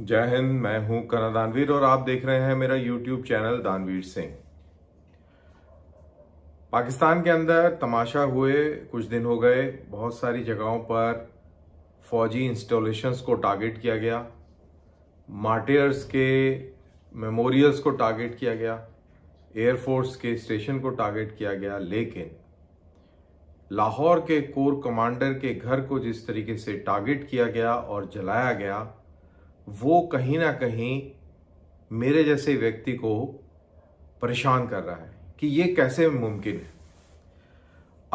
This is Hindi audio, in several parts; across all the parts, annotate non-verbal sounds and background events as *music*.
जय हिंद मैं हूं कना दानवीर और आप देख रहे हैं मेरा यूट्यूब चैनल दानवीर सिंह पाकिस्तान के अंदर तमाशा हुए कुछ दिन हो गए बहुत सारी जगहों पर फौजी इंस्टॉलेशंस को टारगेट किया गया मार्टियर्स के मेमोरियल्स को टारगेट किया गया एयरफोर्स के स्टेशन को टारगेट किया गया लेकिन लाहौर के कोर कमांडर के घर को जिस तरीके से टारगेट किया गया और जलाया गया वो कहीं ना कहीं मेरे जैसे व्यक्ति को परेशान कर रहा है कि ये कैसे मुमकिन है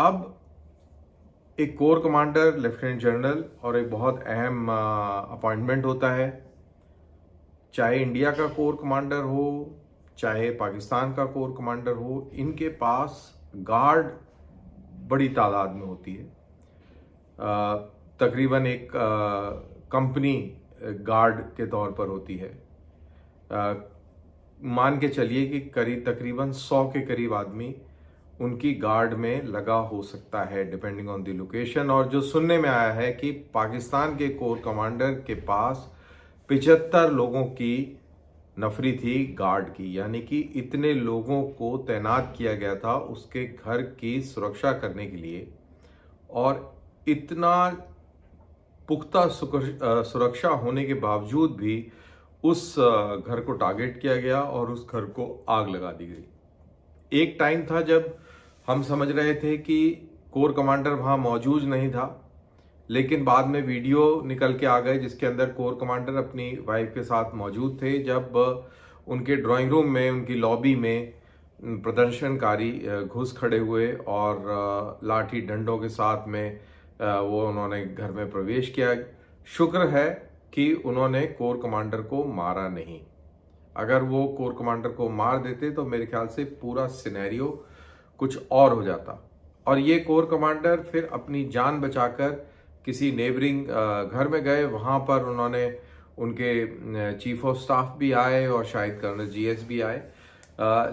अब एक कोर कमांडर लेफ्टिनेंट जनरल और एक बहुत अहम अपॉइंटमेंट होता है चाहे इंडिया का कोर कमांडर हो चाहे पाकिस्तान का कोर कमांडर हो इनके पास गार्ड बड़ी तादाद में होती है तकरीबन एक कंपनी गार्ड के तौर पर होती है आ, मान के चलिए कि करीब तकरीबन सौ के करीब आदमी उनकी गार्ड में लगा हो सकता है डिपेंडिंग ऑन द लोकेशन और जो सुनने में आया है कि पाकिस्तान के कोर कमांडर के पास पिचहत्तर लोगों की नफरी थी गार्ड की यानी कि इतने लोगों को तैनात किया गया था उसके घर की सुरक्षा करने के लिए और इतना पुख्ता सुरक्षा होने के बावजूद भी उस घर को टारगेट किया गया और उस घर को आग लगा दी गई एक टाइम था जब हम समझ रहे थे कि कोर कमांडर वहां मौजूद नहीं था लेकिन बाद में वीडियो निकल के आ गए जिसके अंदर कोर कमांडर अपनी वाइफ के साथ मौजूद थे जब उनके ड्राइंग रूम में उनकी लॉबी में प्रदर्शनकारी घुस खड़े हुए और लाठी डंडों के साथ में वो उन्होंने घर में प्रवेश किया शुक्र है कि उन्होंने कोर कमांडर को मारा नहीं अगर वो कोर कमांडर को मार देते तो मेरे ख्याल से पूरा सिनेरियो कुछ और हो जाता और ये कोर कमांडर फिर अपनी जान बचाकर किसी नेबरिंग घर में गए वहाँ पर उन्होंने उनके चीफ ऑफ स्टाफ भी आए और शायद कर्नल जीएस भी आए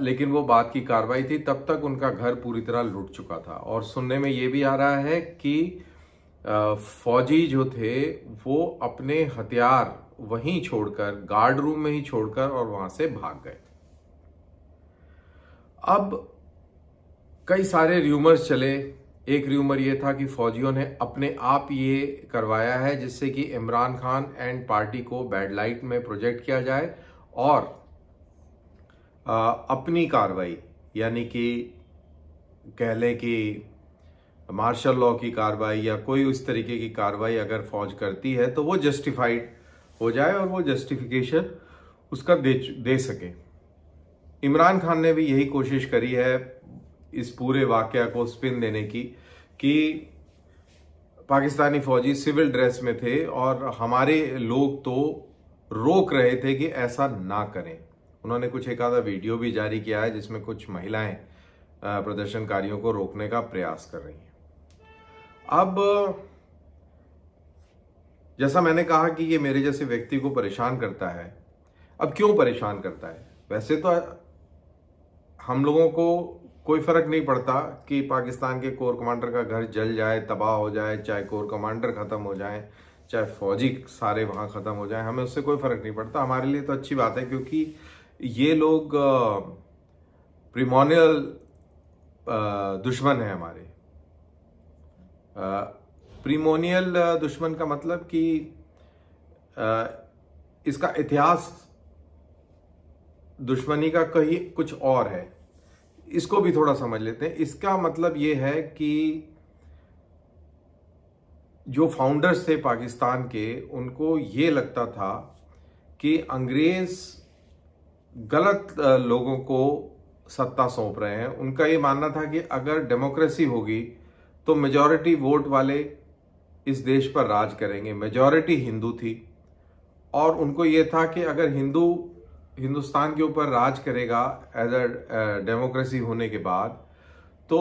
लेकिन वो बात की कार्रवाई थी तब तक उनका घर पूरी तरह लुट चुका था और सुनने में ये भी आ रहा है कि फौजी जो थे वो अपने हथियार वहीं छोड़कर गार्ड रूम में ही छोड़कर और वहां से भाग गए अब कई सारे र्यूमर्स चले एक र्यूमर यह था कि फौजियों ने अपने आप ये करवाया है जिससे कि इमरान खान एंड पार्टी को बैड लाइट में प्रोजेक्ट किया जाए और अपनी कार्रवाई यानी कि कह लें कि मार्शल लॉ की कार्रवाई या कोई उस तरीके की कार्रवाई अगर फौज करती है तो वो जस्टिफाइड हो जाए और वो जस्टिफिकेशन उसका दे दे सके इमरान खान ने भी यही कोशिश करी है इस पूरे वाक़ को स्पिन देने की कि पाकिस्तानी फौजी सिविल ड्रेस में थे और हमारे लोग तो रोक रहे थे कि ऐसा ना करें उन्होंने कुछ एक आधा वीडियो भी जारी किया है जिसमें कुछ महिलाएं प्रदर्शनकारियों को रोकने का प्रयास कर रही हैं अब जैसा मैंने कहा कि ये मेरे जैसे व्यक्ति को परेशान करता है अब क्यों परेशान करता है वैसे तो हम लोगों को कोई फर्क नहीं पड़ता कि पाकिस्तान के कोर कमांडर का घर जल जाए तबाह हो जाए चाहे कोर कमांडर ख़त्म हो जाए चाहे फौजी सारे वहाँ ख़त्म हो जाए हमें उससे कोई फ़र्क नहीं पड़ता हमारे लिए तो अच्छी बात है क्योंकि ये लोग प्रिमोनियल दुश्मन हैं हमारे प्रीमोनियल दुश्मन का मतलब कि इसका इतिहास दुश्मनी का कहीं कुछ और है इसको भी थोड़ा समझ लेते हैं इसका मतलब ये है कि जो फाउंडर्स थे पाकिस्तान के उनको ये लगता था कि अंग्रेज गलत लोगों को सत्ता सौंप रहे हैं उनका ये मानना था कि अगर डेमोक्रेसी होगी तो मेजॉरिटी वोट वाले इस देश पर राज करेंगे मेजॉरिटी हिंदू थी और उनको ये था कि अगर हिंदू हिंदुस्तान के ऊपर राज करेगा एज अ डेमोक्रेसी होने के बाद तो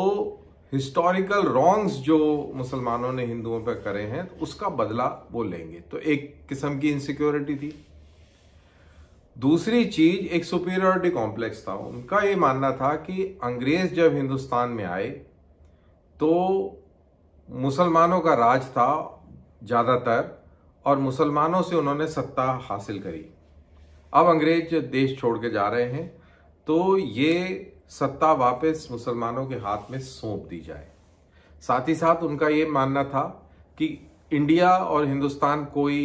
हिस्टोरिकल रॉन्ग्स जो मुसलमानों ने हिंदुओं पर करे हैं तो उसका बदला वो लेंगे तो एक किस्म की इनसिक्योरिटी थी दूसरी चीज एक सुपीरियरिटी कॉम्प्लेक्स था उनका ये मानना था कि अंग्रेज जब हिंदुस्तान में आए तो मुसलमानों का राज था ज़्यादातर और मुसलमानों से उन्होंने सत्ता हासिल करी अब अंग्रेज देश छोड़ के जा रहे हैं तो ये सत्ता वापस मुसलमानों के हाथ में सौंप दी जाए साथ ही साथ उनका ये मानना था कि इंडिया और हिंदुस्तान कोई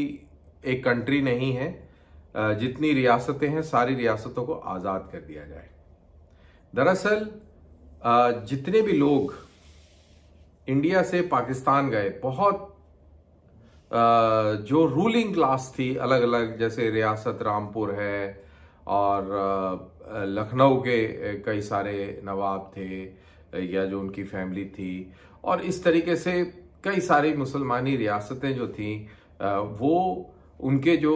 एक कंट्री नहीं है जितनी रियासतें हैं सारी रियासतों को आज़ाद कर दिया जाए दरअसल जितने भी लोग इंडिया से पाकिस्तान गए बहुत जो रूलिंग क्लास थी अलग अलग जैसे रियासत रामपुर है और लखनऊ के कई सारे नवाब थे या जो उनकी फैमिली थी और इस तरीके से कई सारी मुसलमानी रियासतें जो थीं वो उनके जो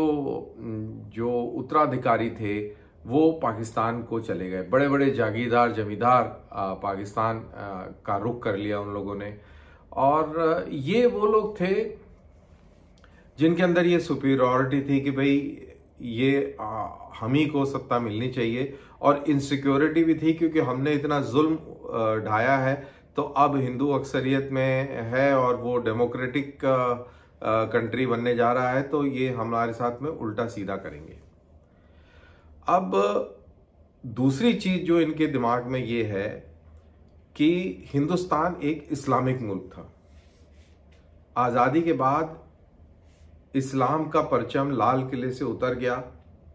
जो उत्तराधिकारी थे वो पाकिस्तान को चले गए बड़े बड़े जागीरदार जमींदार पाकिस्तान का रुख कर लिया उन लोगों ने और ये वो लोग थे जिनके अंदर ये सुपीरियॉरिटी थी कि भाई ये हम ही को सत्ता मिलनी चाहिए और इनसिक्योरिटी भी थी क्योंकि हमने इतना जुल्म ढाया है तो अब हिंदू अक्सरियत में है और वो डेमोक्रेटिक कंट्री बनने जा रहा है तो ये हमारे साथ में उल्टा सीधा करेंगे अब दूसरी चीज जो इनके दिमाग में ये है कि हिंदुस्तान एक इस्लामिक मुल्क था आज़ादी के बाद इस्लाम का परचम लाल किले से उतर गया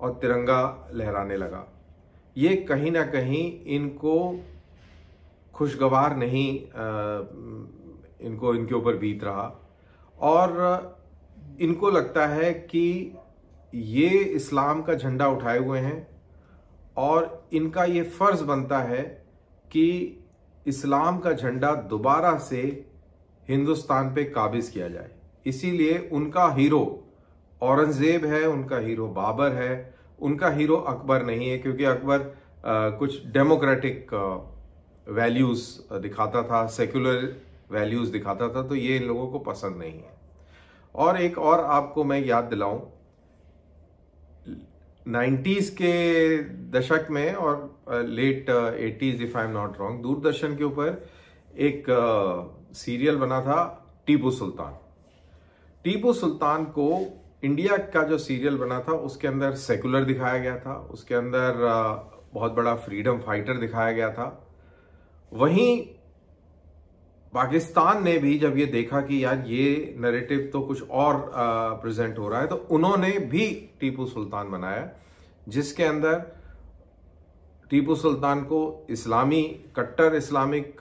और तिरंगा लहराने लगा ये कहीं ना कहीं इनको खुशगवार नहीं इनको इनके ऊपर बीत रहा और इनको लगता है कि ये इस्लाम का झंडा उठाए हुए हैं और इनका ये फ़र्ज़ बनता है कि इस्लाम का झंडा दोबारा से हिंदुस्तान पे काबिज़ किया जाए इसीलिए उनका हीरो औरंगज़ेब है उनका हीरो बाबर है उनका हीरो अकबर नहीं है क्योंकि अकबर आ, कुछ डेमोक्रेटिक वैल्यूज़ दिखाता था सेक्युलर वैल्यूज़ दिखाता था तो ये इन लोगों को पसंद नहीं है और एक और आपको मैं याद दिलाऊं नाइन्टीज़ के दशक में और late eighties if I am not wrong Doordarshan के ऊपर एक सीरियल बना था टीपू सुल्तान टीपू सुल्तान को इंडिया का जो सीरियल बना था उसके अंदर सेकुलर दिखाया गया था उसके अंदर बहुत बड़ा फ्रीडम फाइटर दिखाया गया था वहीं पाकिस्तान ने भी जब ये देखा कि यार ये नरेटिव तो कुछ और प्रेजेंट हो रहा है तो उन्होंने भी टीपू सुल्तान बनाया जिसके अंदर टीपू सुल्तान को इस्लामी कट्टर इस्लामिक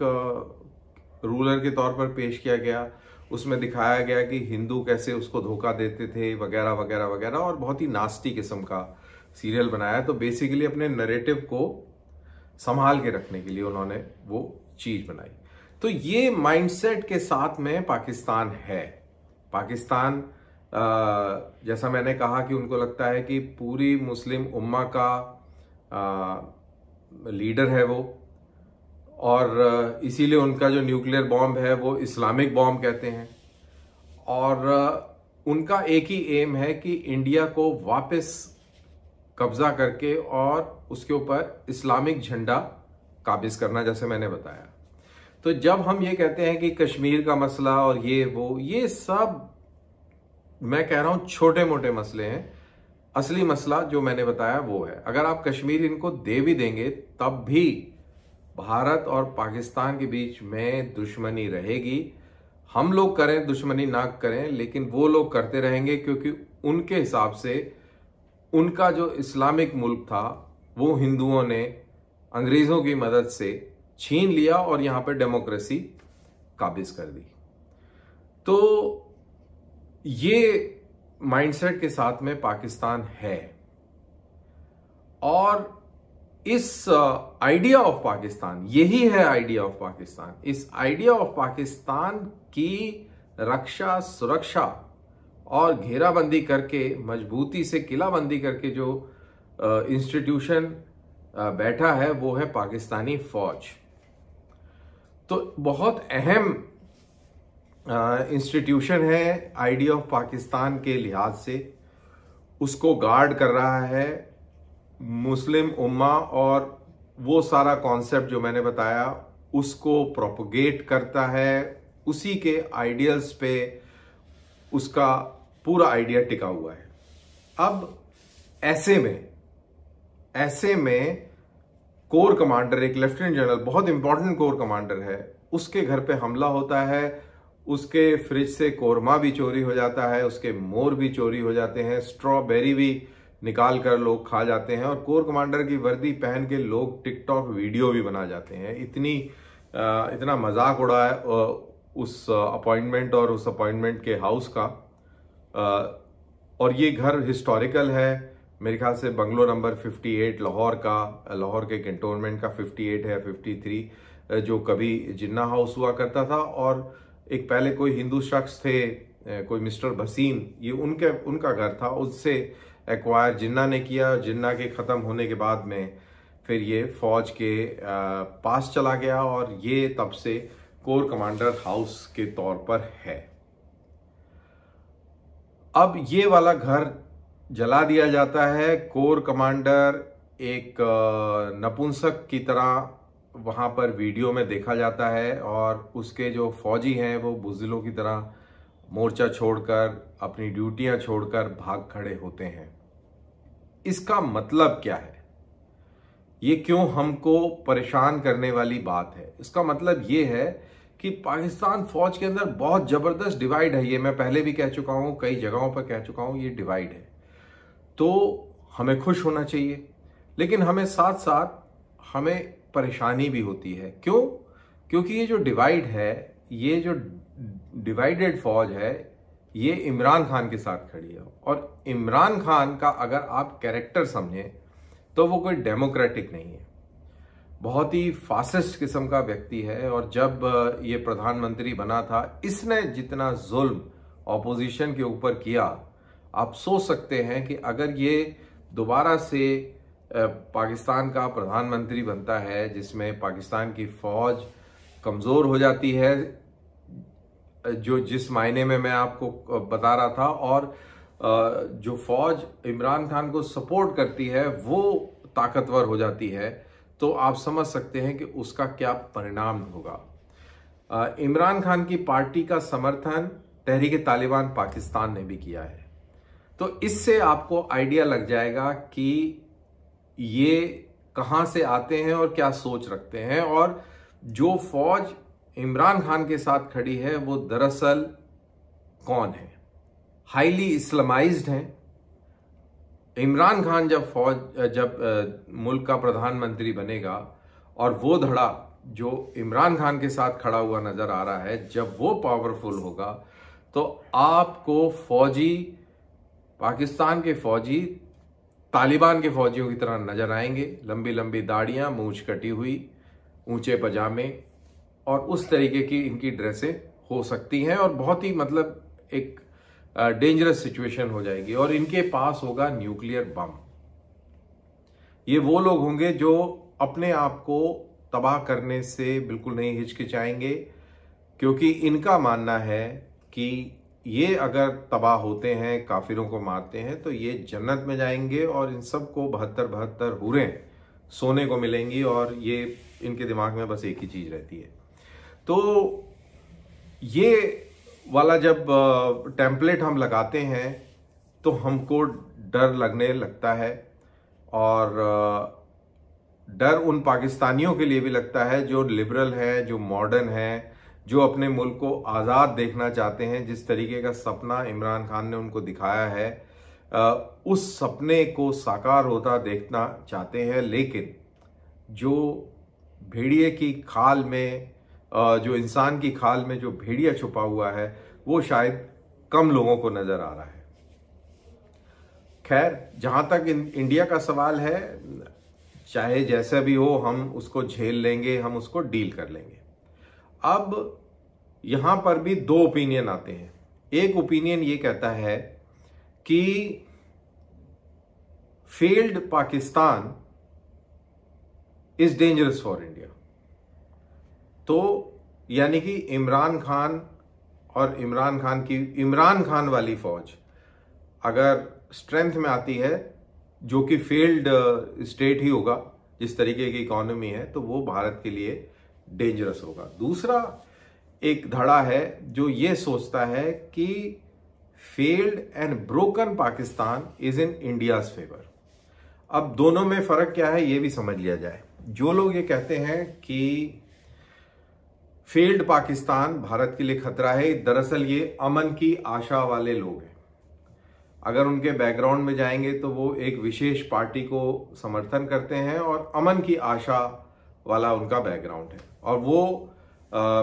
रूलर के तौर पर पेश किया गया उसमें दिखाया गया कि हिंदू कैसे उसको धोखा देते थे वगैरह वगैरह वगैरह और बहुत ही नास्ती किस्म का सीरियल बनाया तो बेसिकली अपने नरेटिव को संभाल के रखने के लिए उन्होंने वो चीज़ बनाई तो ये माइंडसेट के साथ में पाकिस्तान है पाकिस्तान जैसा मैंने कहा कि उनको लगता है कि पूरी मुस्लिम उम्मा का लीडर है वो और इसीलिए उनका जो न्यूक्लियर बॉम्ब है वो इस्लामिक बॉम्ब कहते हैं और उनका एक ही एम है कि इंडिया को वापस कब्जा करके और उसके ऊपर इस्लामिक झंडा काबिज करना जैसे मैंने बताया तो जब हम ये कहते हैं कि कश्मीर का मसला और ये वो ये सब मैं कह रहा हूं छोटे मोटे मसले हैं असली मसला जो मैंने बताया वो है अगर आप कश्मीर इनको दे भी देंगे तब भी भारत और पाकिस्तान के बीच में दुश्मनी रहेगी हम लोग करें दुश्मनी ना करें लेकिन वो लोग करते रहेंगे क्योंकि उनके हिसाब से उनका जो इस्लामिक मुल्क था वो हिंदुओं ने अंग्रेज़ों की मदद से छीन लिया और यहां पर डेमोक्रेसी काबिज कर दी तो ये माइंडसेट के साथ में पाकिस्तान है और इस आइडिया uh, ऑफ पाकिस्तान यही है आइडिया ऑफ पाकिस्तान इस आइडिया ऑफ पाकिस्तान की रक्षा सुरक्षा और घेराबंदी करके मजबूती से किलाबंदी करके जो इंस्टीट्यूशन uh, uh, बैठा है वो है पाकिस्तानी फौज तो बहुत अहम इंस्टीट्यूशन है आइडिया ऑफ पाकिस्तान के लिहाज से उसको गार्ड कर रहा है मुस्लिम उम्मा और वो सारा कॉन्सेप्ट जो मैंने बताया उसको प्रोपोगेट करता है उसी के आइडियल्स पे उसका पूरा आइडिया टिका हुआ है अब ऐसे में ऐसे में कोर कमांडर एक लेफ्टिनेंट जनरल बहुत इंपॉर्टेंट कोर कमांडर है उसके घर पे हमला होता है उसके फ्रिज से कोरमा भी चोरी हो जाता है उसके मोर भी चोरी हो जाते हैं स्ट्रॉबेरी भी निकाल कर लोग खा जाते हैं और कोर कमांडर की वर्दी पहन के लोग टिकटॉक वीडियो भी बना जाते हैं इतनी इतना मजाक उड़ा है उस अपॉइंटमेंट और उस अपॉइंटमेंट के हाउस का और ये घर हिस्टोरिकल है मेरे ख्याल से बंगलो नंबर 58 लाहौर का लाहौर के कंटोनमेंट का 58 है 53 जो कभी जिन्ना हाउस हुआ करता था और एक पहले कोई हिंदू शख्स थे कोई मिस्टर भसीन ये उनके उनका घर था उससे एक्वायर जिन्ना ने किया जिन्ना के ख़त्म होने के बाद में फिर ये फौज के पास चला गया और ये तब से कोर कमांडर हाउस के तौर पर है अब ये वाला घर जला दिया जाता है कोर कमांडर एक नपुंसक की तरह वहाँ पर वीडियो में देखा जाता है और उसके जो फौजी हैं वो बुजिलों की तरह मोर्चा छोड़कर अपनी ड्यूटियां छोड़कर भाग खड़े होते हैं इसका मतलब क्या है ये क्यों हमको परेशान करने वाली बात है इसका मतलब ये है कि पाकिस्तान फौज के अंदर बहुत ज़बरदस्त डिवाइड है ये मैं पहले भी कह चुका हूँ कई जगहों पर कह चुका हूँ ये डिवाइड है तो हमें खुश होना चाहिए लेकिन हमें साथ साथ हमें परेशानी भी होती है क्यों क्योंकि ये जो डिवाइड है ये जो डिवाइडेड फौज है ये इमरान खान के साथ खड़ी है और इमरान खान का अगर आप कैरेक्टर समझें तो वो कोई डेमोक्रेटिक नहीं है बहुत ही फासिस्ट किस्म का व्यक्ति है और जब ये प्रधानमंत्री बना था इसने जितना जुल्म ऑपोजिशन के ऊपर किया आप सोच सकते हैं कि अगर ये दोबारा से पाकिस्तान का प्रधानमंत्री बनता है जिसमें पाकिस्तान की फौज कमज़ोर हो जाती है जो जिस मायने में मैं आपको बता रहा था और जो फौज इमरान खान को सपोर्ट करती है वो ताकतवर हो जाती है तो आप समझ सकते हैं कि उसका क्या परिणाम होगा इमरान खान की पार्टी का समर्थन तहरीक तालिबान पाकिस्तान ने भी किया है तो इससे आपको आइडिया लग जाएगा कि ये कहाँ से आते हैं और क्या सोच रखते हैं और जो फौज इमरान खान के साथ खड़ी है वो दरअसल कौन है हाईली इस्लामाइज्ड हैं इमरान खान जब फौज जब मुल्क का प्रधानमंत्री बनेगा और वो धड़ा जो इमरान खान के साथ खड़ा हुआ नज़र आ रहा है जब वो पावरफुल होगा तो आपको फौजी पाकिस्तान के फौजी तालिबान के फौजियों की तरह नजर आएंगे लंबी लंबी दाढ़ियां मूछ कटी हुई ऊंचे पजामे और उस तरीके की इनकी ड्रेसें हो सकती हैं और बहुत ही मतलब एक डेंजरस सिचुएशन हो जाएगी और इनके पास होगा न्यूक्लियर बम ये वो लोग होंगे जो अपने आप को तबाह करने से बिल्कुल नहीं हिचकिचाएंगे क्योंकि इनका मानना है कि ये अगर तबाह होते हैं काफिरों को मारते हैं तो ये जन्नत में जाएंगे और इन सब को बहत्तर बहत्तर हुरें सोने को मिलेंगी और ये इनके दिमाग में बस एक ही चीज़ रहती है तो ये वाला जब टेम्पलेट हम लगाते हैं तो हमको डर लगने लगता है और डर उन पाकिस्तानियों के लिए भी लगता है जो लिबरल हैं जो मॉडर्न हैं जो अपने मुल्क को आज़ाद देखना चाहते हैं जिस तरीके का सपना इमरान खान ने उनको दिखाया है उस सपने को साकार होता देखना चाहते हैं लेकिन जो भेड़िए की खाल में जो इंसान की खाल में जो भेड़िया छुपा हुआ है वो शायद कम लोगों को नज़र आ रहा है खैर जहाँ तक इंडिया का सवाल है चाहे जैसा भी हो हम उसको झेल लेंगे हम उसको डील कर लेंगे अब यहां पर भी दो ओपिनियन आते हैं एक ओपिनियन ये कहता है कि failed Pakistan is dangerous for India तो यानी कि इमरान खान और इमरान खान की इमरान खान वाली फौज अगर स्ट्रेंथ में आती है जो कि फेल्ड स्टेट uh, ही होगा जिस तरीके की इकोनॉमी है तो वो भारत के लिए डेंजरस होगा दूसरा एक धड़ा है जो ये सोचता है कि failed and broken Pakistan is in India's favour अब दोनों में फर्क क्या है ये भी समझ लिया जाए जो लोग ये कहते हैं कि फेल्ड पाकिस्तान भारत के लिए खतरा है दरअसल ये अमन की आशा वाले लोग हैं अगर उनके बैकग्राउंड में जाएंगे तो वो एक विशेष पार्टी को समर्थन करते हैं और अमन की आशा वाला उनका बैकग्राउंड है और वो आ,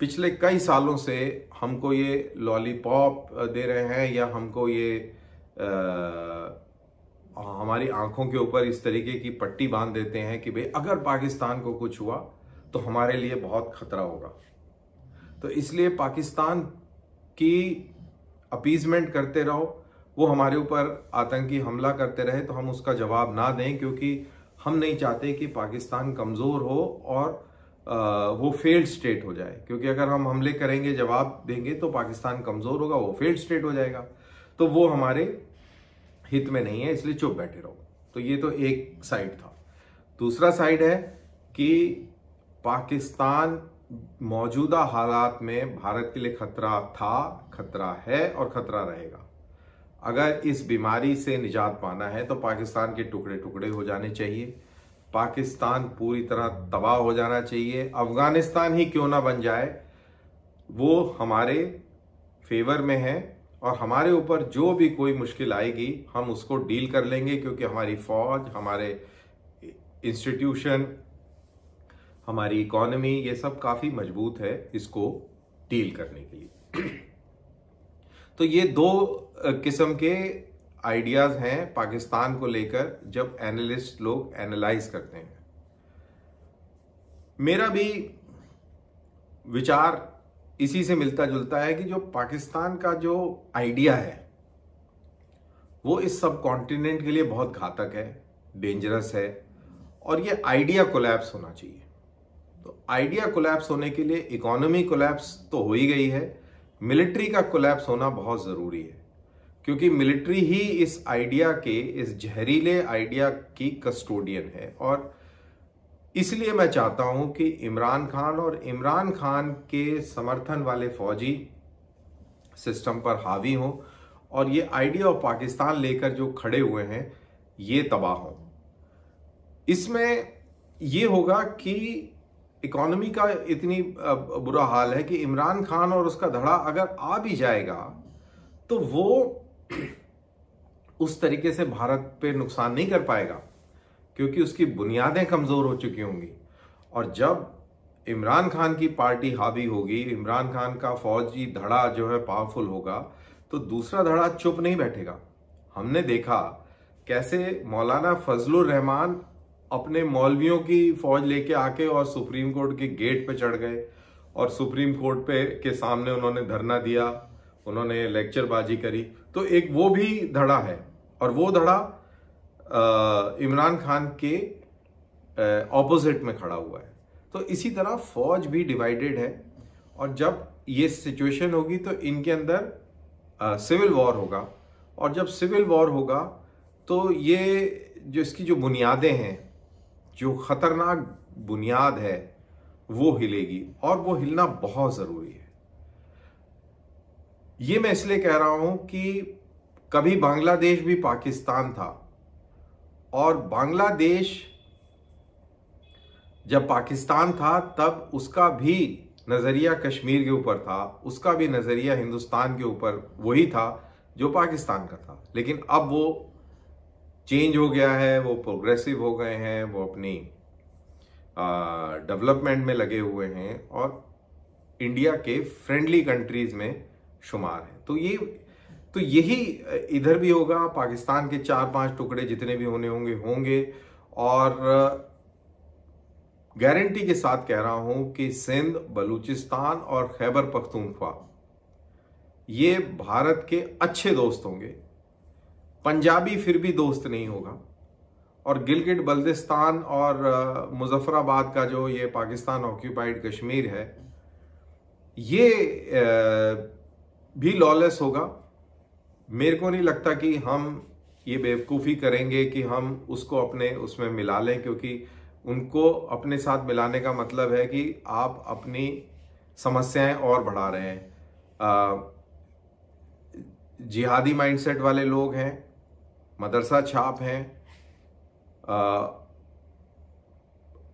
पिछले कई सालों से हमको ये लॉलीपॉप दे रहे हैं या हमको ये आ, हमारी आंखों के ऊपर इस तरीके की पट्टी बांध देते हैं कि भाई अगर पाकिस्तान को कुछ हुआ तो हमारे लिए बहुत खतरा होगा तो इसलिए पाकिस्तान की अपीजमेंट करते रहो वो हमारे ऊपर आतंकी हमला करते रहे तो हम उसका जवाब ना दें क्योंकि हम नहीं चाहते कि पाकिस्तान कमज़ोर हो और वो फेल्ड स्टेट हो जाए क्योंकि अगर हम हमले करेंगे जवाब देंगे तो पाकिस्तान कमज़ोर होगा वो फेल्ड स्टेट हो जाएगा तो वो हमारे हित में नहीं है इसलिए चुप बैठे रहो तो ये तो एक साइड था दूसरा साइड है कि पाकिस्तान मौजूदा हालात में भारत के लिए खतरा था खतरा है और खतरा रहेगा अगर इस बीमारी से निजात पाना है तो पाकिस्तान के टुकड़े टुकड़े हो जाने चाहिए पाकिस्तान पूरी तरह तबाह हो जाना चाहिए अफगानिस्तान ही क्यों ना बन जाए वो हमारे फेवर में है और हमारे ऊपर जो भी कोई मुश्किल आएगी हम उसको डील कर लेंगे क्योंकि हमारी फौज हमारे इंस्टीट्यूशन हमारी इकोनॉमी ये सब काफ़ी मजबूत है इसको डील करने के लिए *clears throat* तो ये दो किस्म के आइडियाज़ हैं पाकिस्तान को लेकर जब एनालिस्ट लोग एनालाइज करते हैं मेरा भी विचार इसी से मिलता जुलता है कि जो पाकिस्तान का जो आइडिया है वो इस सब कॉन्टिनेंट के लिए बहुत घातक है डेंजरस है और ये आइडिया कोलैप्स होना चाहिए तो आइडिया कोलैप्स होने के लिए इकोनॉमी कोलैप्स तो हो ही गई है मिलिट्री का कोलैप्स होना बहुत ज़रूरी है क्योंकि मिलिट्री ही इस आइडिया के इस जहरीले आइडिया की कस्टोडियन है और इसलिए मैं चाहता हूं कि इमरान खान और इमरान खान के समर्थन वाले फौजी सिस्टम पर हावी हों और ये आइडिया ऑफ पाकिस्तान लेकर जो खड़े हुए हैं ये तबाह हों इसमें ये होगा कि इकोनॉमी का इतनी बुरा हाल है कि इमरान खान और उसका धड़ा अगर आ भी जाएगा तो वो उस तरीके से भारत पे नुकसान नहीं कर पाएगा क्योंकि उसकी बुनियादें कमज़ोर हो चुकी होंगी और जब इमरान खान की पार्टी हावी होगी इमरान खान का फौजी धड़ा जो है पावरफुल होगा तो दूसरा धड़ा चुप नहीं बैठेगा हमने देखा कैसे मौलाना फजलुर रहमान अपने मौलवियों की फौज लेके आके और सुप्रीम कोर्ट के गेट पे चढ़ गए और सुप्रीम कोर्ट पे के सामने उन्होंने धरना दिया उन्होंने लेक्चरबाजी करी तो एक वो भी धड़ा है और वो धड़ा इमरान खान के ऑपोजिट में खड़ा हुआ है तो इसी तरह फौज भी डिवाइडेड है और जब ये सिचुएशन होगी तो इनके अंदर सिविल वॉर होगा और जब सिविल वॉर होगा तो ये जो इसकी जो बुनियादें हैं जो ख़तरनाक बुनियाद है वो हिलेगी और वो हिलना बहुत ज़रूरी है ये मैं इसलिए कह रहा हूं कि कभी बांग्लादेश भी पाकिस्तान था और बांग्लादेश जब पाकिस्तान था तब उसका भी नज़रिया कश्मीर के ऊपर था उसका भी नज़रिया हिंदुस्तान के ऊपर वही था जो पाकिस्तान का था लेकिन अब वो चेंज हो गया है वो प्रोग्रेसिव हो गए हैं वो अपनी डेवलपमेंट में लगे हुए हैं और इंडिया के फ्रेंडली कंट्रीज़ में शुमार हैं तो ये तो यही इधर भी होगा पाकिस्तान के चार पांच टुकड़े जितने भी होने होंगे होंगे और गारंटी के साथ कह रहा हूं कि सिंध बलूचिस्तान और खैबर पख्तूनख्वा ये भारत के अच्छे दोस्त होंगे पंजाबी फिर भी दोस्त नहीं होगा और गिलगिट बल्दिस्तान और मुजफ्फराबाद का जो ये पाकिस्तान ऑक्यूपाइड कश्मीर है ये आ, भी लॉलेस होगा मेरे को नहीं लगता कि हम ये बेवकूफ़ी करेंगे कि हम उसको अपने उसमें मिला लें क्योंकि उनको अपने साथ मिलाने का मतलब है कि आप अपनी समस्याएं और बढ़ा रहे हैं जिहादी माइंडसेट वाले लोग हैं मदरसा छाप हैं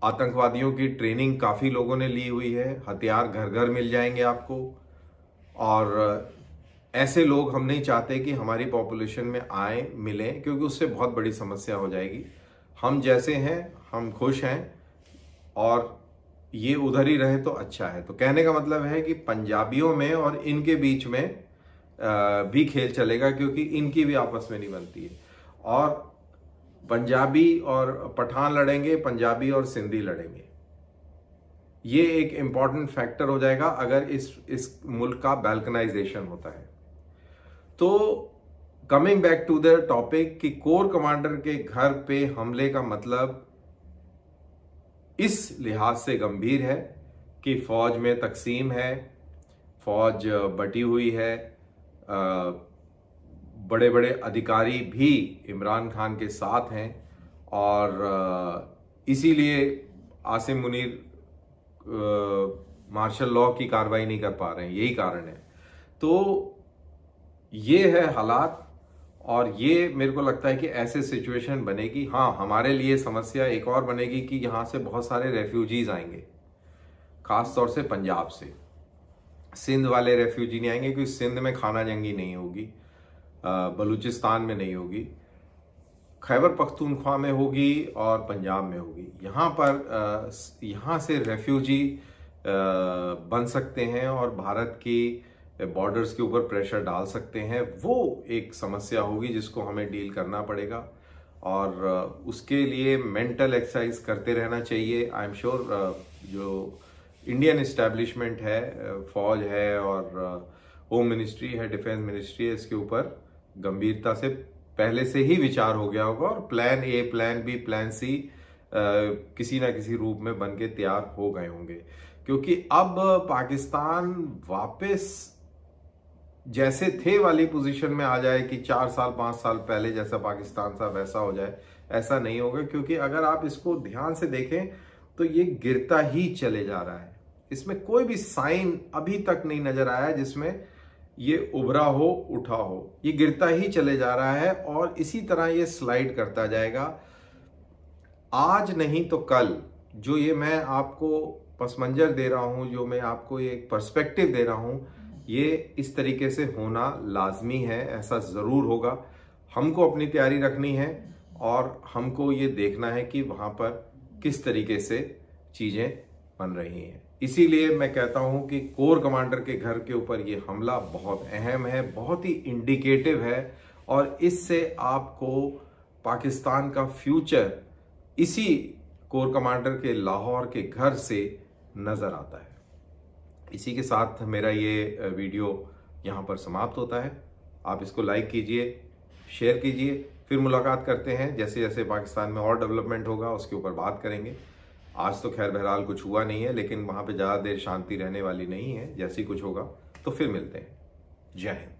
आतंकवादियों की ट्रेनिंग काफ़ी लोगों ने ली हुई है हथियार घर घर मिल जाएंगे आपको और ऐसे लोग हम नहीं चाहते कि हमारी पॉपुलेशन में आए मिलें क्योंकि उससे बहुत बड़ी समस्या हो जाएगी हम जैसे हैं हम खुश हैं और ये उधर ही रहे तो अच्छा है तो कहने का मतलब है कि पंजाबियों में और इनके बीच में भी खेल चलेगा क्योंकि इनकी भी आपस में नहीं बनती है और पंजाबी और पठान लड़ेंगे पंजाबी और सिंधी लड़ेंगे ये एक इम्पॉर्टेंट फैक्टर हो जाएगा अगर इस इस मुल्क का बैल्कनाइजेशन होता है तो coming back to the topic कि कोर कमांडर के घर पे हमले का मतलब इस लिहाज से गंभीर है कि फौज में तकसीम है फौज बटी हुई है बड़े बड़े अधिकारी भी इमरान खान के साथ हैं और इसीलिए आसिम मुनीर मार्शल लॉ की कार्रवाई नहीं कर पा रहे हैं यही कारण है तो ये है हालात और ये मेरे को लगता है कि ऐसे सिचुएशन बनेगी हाँ हमारे लिए समस्या एक और बनेगी कि यहाँ से बहुत सारे रेफ्यूजीज आएंगे खास तौर से पंजाब से सिंध वाले रेफ्यूजी नहीं आएंगे क्योंकि सिंध में खाना जंगी नहीं होगी बलूचिस्तान में नहीं होगी खैबर पख्तूनख्वा में होगी और पंजाब में होगी यहाँ पर यहाँ से रेफ्यूजी बन सकते हैं और भारत की बॉर्डर्स के ऊपर प्रेशर डाल सकते हैं वो एक समस्या होगी जिसको हमें डील करना पड़ेगा और उसके लिए मेंटल एक्सरसाइज करते रहना चाहिए आई एम श्योर जो इंडियन इस्टेब्लिशमेंट है फौज है और होम मिनिस्ट्री है डिफेंस मिनिस्ट्री है इसके ऊपर गंभीरता से पहले से ही विचार हो गया होगा और plan A plan B plan C किसी ना किसी रूप में बन के तैयार हो गए होंगे क्योंकि अब पाकिस्तान वापस जैसे थे वाली पोजीशन में आ जाए कि चार साल पांच साल पहले जैसा पाकिस्तान था वैसा हो जाए ऐसा नहीं होगा क्योंकि अगर आप इसको ध्यान से देखें तो ये गिरता ही चले जा रहा है इसमें कोई भी साइन अभी तक नहीं नजर आया जिसमें ये उभरा हो उठा हो ये गिरता ही चले जा रहा है और इसी तरह ये स्लाइड करता जाएगा आज नहीं तो कल जो ये मैं आपको पसमंजर दे रहा हूँ जो मैं आपको एक पर्सपेक्टिव दे रहा हूँ ये इस तरीके से होना लाजमी है ऐसा ज़रूर होगा हमको अपनी तैयारी रखनी है और हमको ये देखना है कि वहाँ पर किस तरीके से चीज़ें बन रही हैं इसीलिए मैं कहता हूं कि कोर कमांडर के घर के ऊपर ये हमला बहुत अहम है बहुत ही इंडिकेटिव है और इससे आपको पाकिस्तान का फ्यूचर इसी कोर कमांडर के लाहौर के घर से नज़र आता है इसी के साथ मेरा ये वीडियो यहाँ पर समाप्त होता है आप इसको लाइक कीजिए शेयर कीजिए फिर मुलाकात करते हैं जैसे जैसे पाकिस्तान में और डेवलपमेंट होगा उसके ऊपर बात करेंगे आज तो खैर बहरहाल कुछ हुआ नहीं है लेकिन वहां पे ज़्यादा देर शांति रहने वाली नहीं है जैसी कुछ होगा तो फिर मिलते हैं जय हिंद